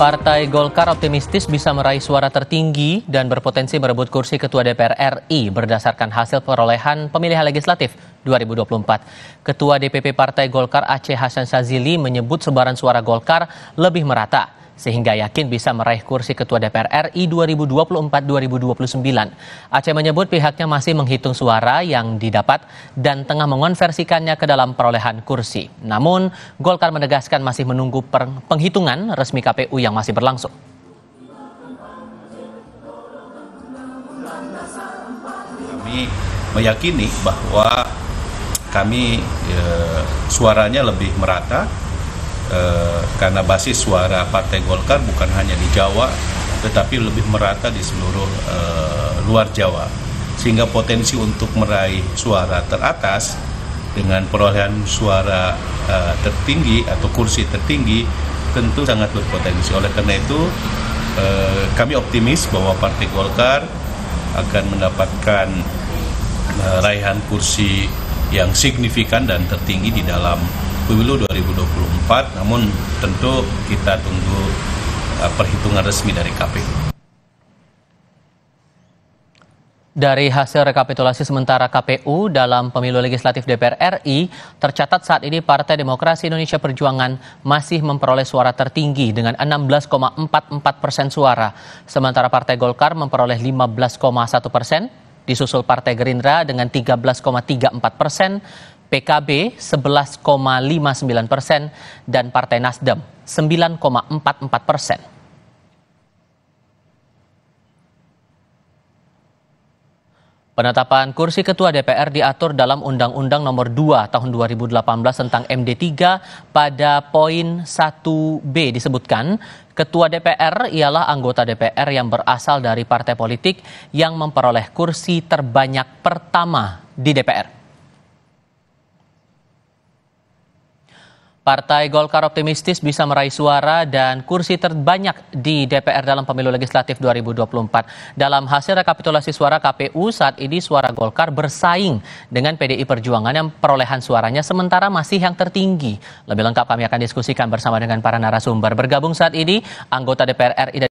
Partai Golkar optimistis bisa meraih suara tertinggi dan berpotensi merebut kursi Ketua DPR RI berdasarkan hasil perolehan pemilihan legislatif 2024. Ketua DPP Partai Golkar Aceh Hasan Sazili menyebut sebaran suara Golkar lebih merata sehingga yakin bisa meraih kursi Ketua DPR RI 2024-2029. Aceh menyebut pihaknya masih menghitung suara yang didapat dan tengah mengonversikannya ke dalam perolehan kursi. Namun, Golkar menegaskan masih menunggu penghitungan resmi KPU yang masih berlangsung. Kami meyakini bahwa kami e, suaranya lebih merata e, karena basis suara Partai Golkar bukan hanya di Jawa tetapi lebih merata di seluruh e, luar Jawa sehingga potensi untuk meraih suara teratas dengan perolehan suara e, tertinggi atau kursi tertinggi tentu sangat berpotensi oleh karena itu e, kami optimis bahwa Partai Golkar akan mendapatkan e, raihan kursi yang signifikan dan tertinggi di dalam pemilu 2024 namun tentu kita tunggu eh, perhitungan resmi dari KPU. Dari hasil rekapitulasi sementara KPU dalam pemilu legislatif DPR RI, tercatat saat ini Partai Demokrasi Indonesia Perjuangan masih memperoleh suara tertinggi dengan 16,44 persen suara. Sementara Partai Golkar memperoleh 15,1 persen, disusul Partai Gerindra dengan 13,34 persen, PKB 11,59 persen, dan Partai Nasdem 9,44 persen. Penetapan kursi ketua DPR diatur dalam Undang-Undang Nomor 2 Tahun 2018 tentang MD3 pada poin 1B disebutkan ketua DPR ialah anggota DPR yang berasal dari partai politik yang memperoleh kursi terbanyak pertama di DPR. Partai Golkar optimistis bisa meraih suara dan kursi terbanyak di DPR dalam pemilu legislatif 2024. Dalam hasil rekapitulasi suara KPU, saat ini suara Golkar bersaing dengan PDI Perjuangan yang perolehan suaranya sementara masih yang tertinggi. Lebih lengkap kami akan diskusikan bersama dengan para narasumber. Bergabung saat ini, anggota DPR RI